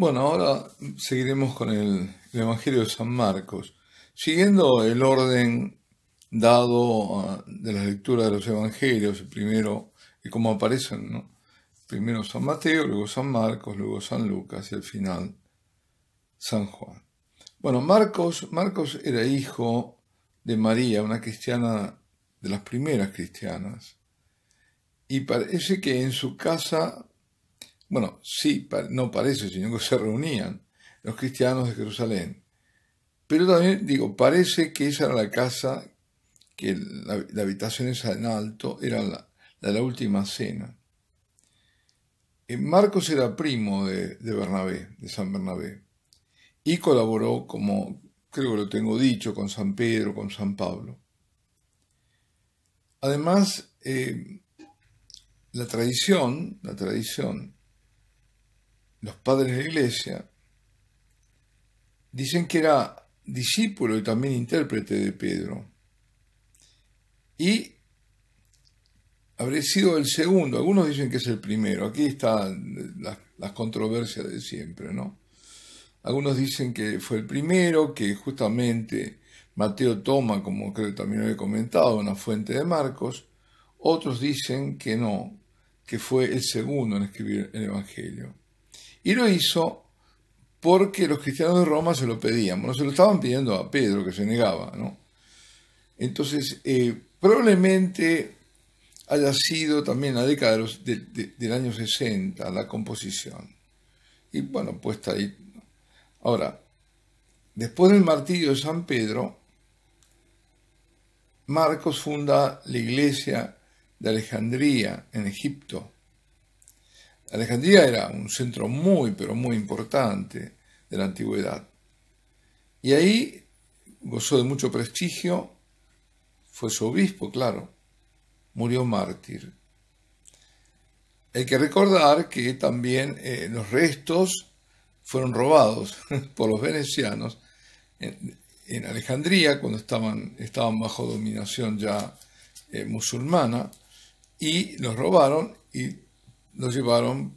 Bueno, ahora seguiremos con el, Evangelio de San Marcos. Siguiendo el orden dado ah, de la lectura de los Evangelios, primero, y cómo aparecen, ¿no? Primero San Mateo, luego San Marcos, luego San Lucas y al final San Juan. Bueno, Marcos, Marcos era hijo de María, una cristiana de las primeras cristianas, y parece que en su casa bueno, sí, no parece, sino que se reunían los cristianos de Jerusalén. Pero también, digo, parece que esa era la casa, que la, habitación esa en alto era la, de la última cena. Eh, Marcos era primo de, Bernabé, de San Bernabé, y colaboró, como creo que lo tengo dicho, con San Pedro, con San Pablo. Además, eh, la tradición, la tradición los padres de la iglesia, dicen que era discípulo y también intérprete de Pedro. Y habría sido el segundo, algunos dicen que es el primero, aquí están las, controversias de siempre, ¿no? Algunos dicen que fue el primero, que justamente Mateo toma, como creo que también lo he comentado, una fuente de Marcos, otros dicen que no, que fue el segundo en escribir el Evangelio. Y lo hizo porque los cristianos de Roma se lo pedían, no se lo estaban pidiendo a Pedro, que se negaba, ¿no? Entonces, eh, probablemente haya sido también la década de del año 60 la composición. Y bueno, puesta ahí. Ahora, después del martirio de San Pedro, Marcos funda la iglesia de Alejandría en Egipto. Alejandría era un centro muy, pero muy importante de la antigüedad. Y ahí gozó de mucho prestigio, fue su obispo, claro, murió mártir. Hay que recordar que también eh, los restos fueron robados por los venecianos en, Alejandría cuando estaban, estaban, bajo dominación ya eh, musulmana y los robaron y lo llevaron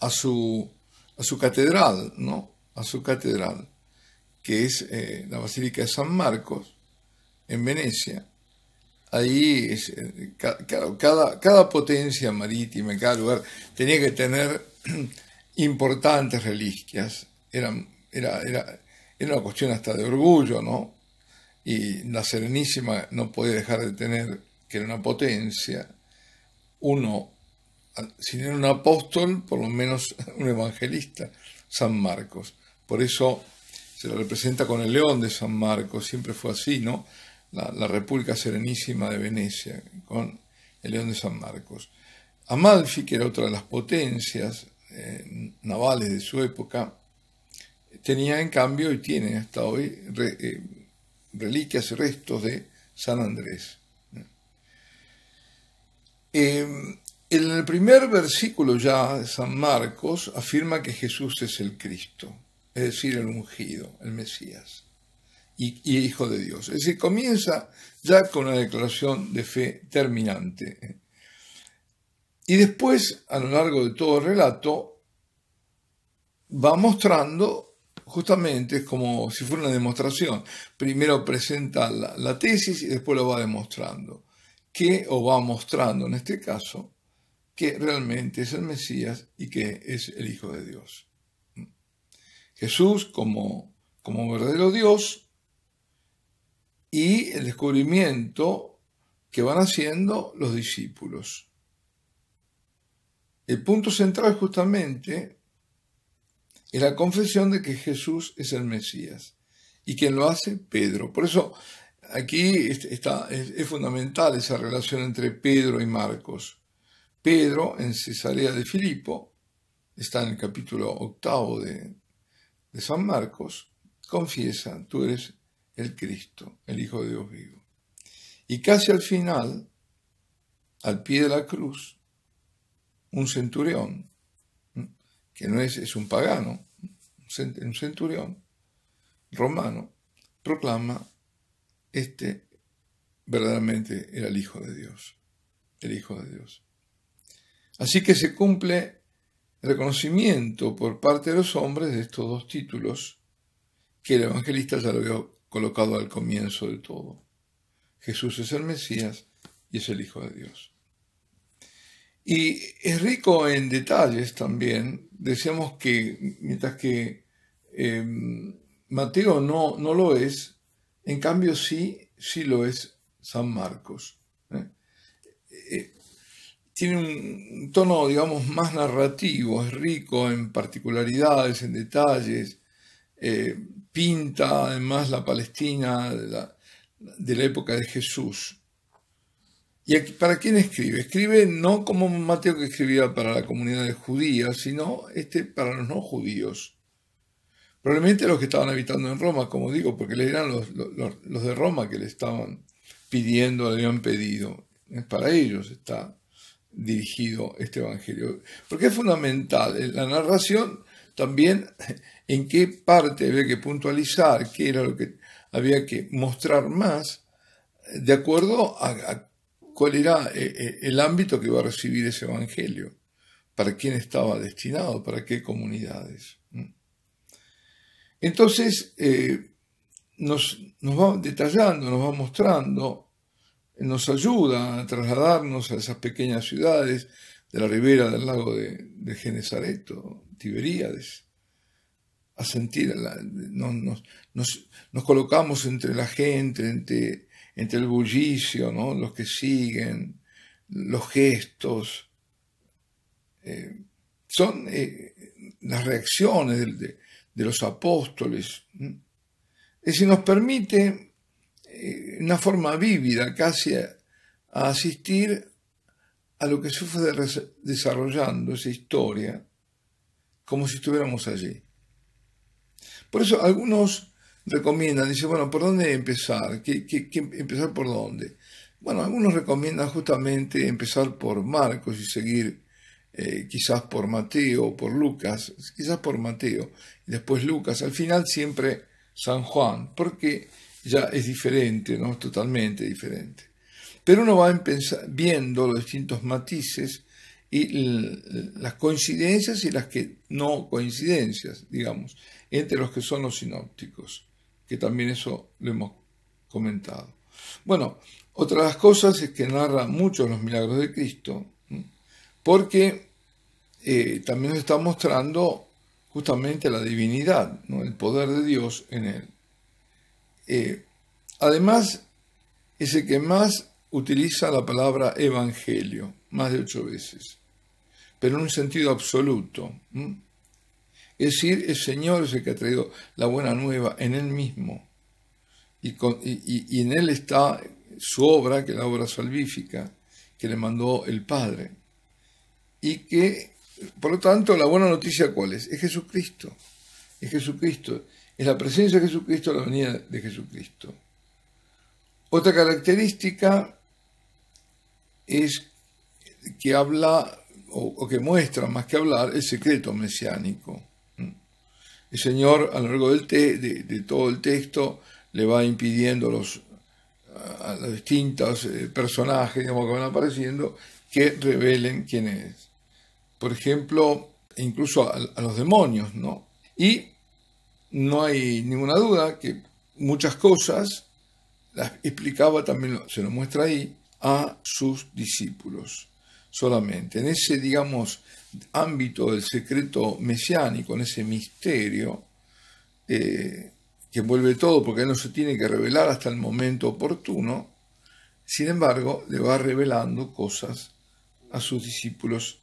a su, a su catedral, ¿no? A su catedral, que es eh, la Basílica de San Marcos, en Venecia. Ahí, eh, cada, cada potencia marítima en cada lugar tenía que tener importantes reliquias. era, una cuestión hasta de orgullo, ¿no? Y la Serenísima no podía dejar de tener, que era una potencia, uno si no era un apóstol, por lo menos un evangelista, San Marcos. Por eso se lo representa con el león de San Marcos, siempre fue así, ¿no? La, República Serenísima de Venecia, con el león de San Marcos. Amalfi, que era otra de las potencias eh, navales de su época, tenía en cambio y tiene hasta hoy eh, reliquias y restos de San Andrés. Eh, en el primer versículo ya de San Marcos afirma que Jesús es el Cristo, es decir, el ungido, el Mesías y, Hijo de Dios. Es decir, comienza ya con una declaración de fe terminante. Y después, a lo largo de todo el relato, va mostrando justamente, es como si fuera una demostración. Primero presenta la, tesis y después lo va demostrando. ¿Qué o va mostrando en este caso, que realmente es el Mesías y que es el Hijo de Dios. Jesús como, como verdadero Dios y el descubrimiento que van haciendo los discípulos. El punto central justamente es la confesión de que Jesús es el Mesías. ¿Y quien lo hace? Pedro. Por eso aquí está, es, es fundamental esa relación entre Pedro y Marcos. Pedro en Cesarea de Filipo, está en el capítulo octavo de, San Marcos, confiesa, tú eres el Cristo, el Hijo de Dios vivo. Y casi al final, al pie de la cruz, un centurión, que no es, es un pagano, un centurión romano, proclama, este verdaderamente era el Hijo de Dios, el Hijo de Dios. Así que se cumple reconocimiento por parte de los hombres de estos dos títulos que el evangelista ya lo había colocado al comienzo de todo. Jesús es el Mesías y es el Hijo de Dios. Y es rico en detalles también. Decíamos que mientras que em, Mateo no, no lo es, en cambio sí, sí lo es San Marcos. ¿eh? eh tiene un tono, digamos, más narrativo, es rico en particularidades, en detalles, eh, pinta además la Palestina de la, época de Jesús. ¿Y para quién escribe? Escribe no como Mateo que escribía para la comunidad de judía, sino este para los no judíos. Probablemente los que estaban habitando en Roma, como digo, porque eran los, los de Roma que le estaban pidiendo, le habían pedido. Es para ellos, está dirigido este Evangelio. Porque es fundamental en eh, la narración también en qué parte había que puntualizar, qué era lo que había que mostrar más, de acuerdo a, cuál era eh, eh, el ámbito que iba a recibir ese Evangelio, para quién estaba destinado, para qué comunidades. Entonces, nos, nos va detallando, nos va mostrando nos ayuda a trasladarnos a esas pequeñas ciudades de la ribera del lago de, de Tiberíades, a sentir, nos, nos, colocamos entre la gente, entre, entre el bullicio, ¿no? los que siguen, los gestos, eh, son eh, las reacciones de, de, los apóstoles. y si nos permite una forma vívida casi a, asistir a lo que se fue desarrollando esa historia, como si estuviéramos allí. Por eso algunos recomiendan, dice bueno, ¿por dónde empezar? ¿Qué, empezar por dónde? Bueno, algunos recomiendan justamente empezar por Marcos y seguir eh, quizás por Mateo por Lucas, quizás por Mateo, y después Lucas, al final siempre San Juan, porque ya es diferente, ¿no? Totalmente diferente. Pero uno va viendo los distintos matices y las coincidencias y las que no coincidencias, digamos, entre los que son los sinópticos, que también eso lo hemos comentado. Bueno, otra de las cosas es que narra mucho los milagros de Cristo, porque eh, también nos está mostrando justamente la divinidad, ¿no? el poder de Dios en él. Eh, además, es el que más utiliza la palabra evangelio, más de ocho veces, pero en un sentido absoluto. Es decir, el Señor es el que ha traído la buena nueva en Él mismo. Y, y, en Él está su obra, que es la obra salvífica, que le mandó el Padre. Y que, por lo tanto, la buena noticia cuál es? Es Jesucristo. Es Jesucristo es la presencia de Jesucristo, la venida de Jesucristo. Otra característica es que habla o, que muestra más que hablar el secreto mesiánico. El Señor a lo largo del de, todo el texto le va impidiendo a los, a distintos eh, personajes que van apareciendo que revelen quién es. Por ejemplo, incluso a, a los demonios, ¿no? Y no hay ninguna duda que muchas cosas las explicaba también, se lo muestra ahí, a sus discípulos solamente. En ese, digamos, ámbito del secreto mesiánico, en ese misterio eh, que envuelve todo, porque no se tiene que revelar hasta el momento oportuno, sin embargo, le va revelando cosas a sus discípulos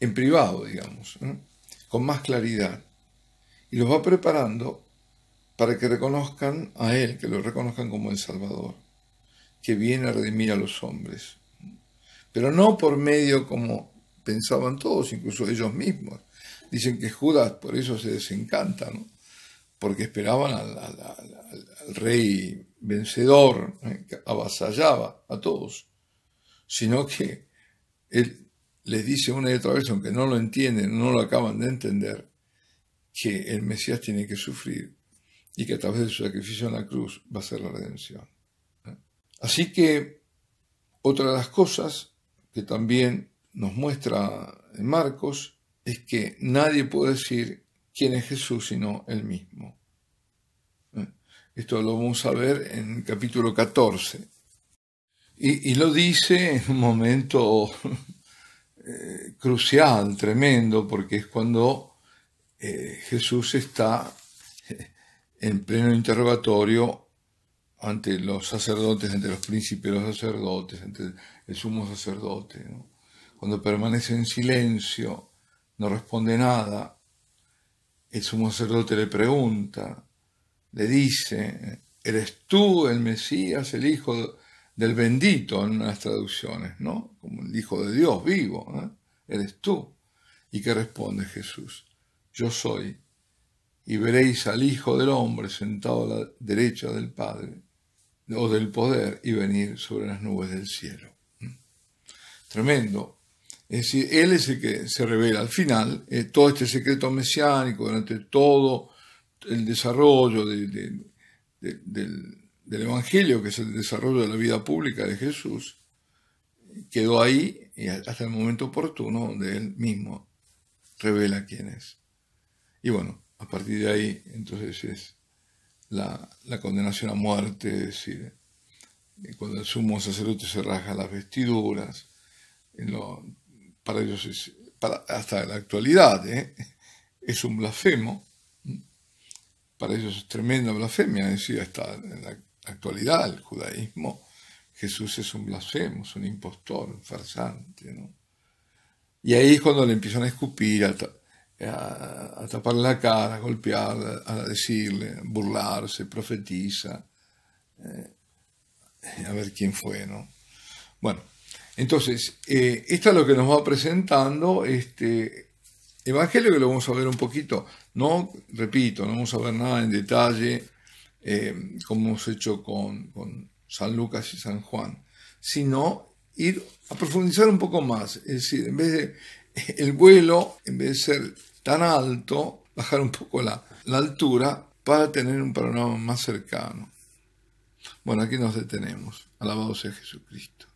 en privado, digamos, con más claridad y los va preparando para que reconozcan a Él, que lo reconozcan como el Salvador, que viene a redimir a los hombres. Pero no por medio como pensaban todos, incluso ellos mismos. Dicen que Judas por eso se desencanta, porque esperaban al, rey vencedor, que avasallaba a todos, sino que él les dice una y otra vez, aunque no lo entienden, no lo acaban de entender, que el Mesías tiene que sufrir y que a través de su sacrificio en la cruz va a ser la redención. ¿eh? Así que otra de las cosas que también nos muestra Marcos es que nadie puede decir quién es Jesús sino él mismo. ¿eh? Esto lo vamos a ver en el capítulo 14. Y, lo dice en un momento eh, crucial, tremendo, porque es cuando eh, Jesús está eh, en pleno interrogatorio ante los sacerdotes, ante los príncipes de los sacerdotes, ante el sumo sacerdote. Cuando permanece en silencio, no responde nada, el sumo sacerdote le pregunta, le dice, ¿eres tú el Mesías, el Hijo del bendito en unas traducciones, ¿no? Como el Hijo de Dios vivo, eres tú. ¿Y qué responde Jesús? yo soy, y veréis al Hijo del Hombre sentado a la derecha del Padre o del poder y venir sobre las nubes del cielo. ¿Mm? Tremendo. Es decir, Él es el que se revela al final, eh, todo este secreto mesiánico durante todo el desarrollo del, Evangelio, que es el desarrollo de la vida pública de Jesús, quedó ahí y hasta el momento oportuno donde Él mismo revela quién es. Y bueno, a partir de ahí, entonces es la, condenación a muerte, es decir, eh, cuando el sumo sacerdote se raja las vestiduras, para ellos es, hasta la actualidad, ¿eh? es un blasfemo, para ellos es tremenda blasfemia, es decir, hasta en la actualidad el judaísmo, Jesús es un blasfemo, es un impostor, un farsante, ¿no? Y ahí es cuando le empiezan a escupir, a eh, a, taparle la cara, a golpearla, a decirle, burlarse, profetiza, eh, a ver quién fue, ¿no? Bueno, entonces, eh, esto es lo que nos va presentando este Evangelio, que lo vamos a ver un poquito, no, repito, no vamos a ver nada en detalle, como hemos hecho con, con San Lucas y San Juan, sino ir a profundizar un poco más, es decir, en vez de el vuelo, en vez de ser tan alto, bajar un poco la, altura para tener un panorama más cercano. Bueno, aquí nos detenemos. Alabado sea Jesucristo.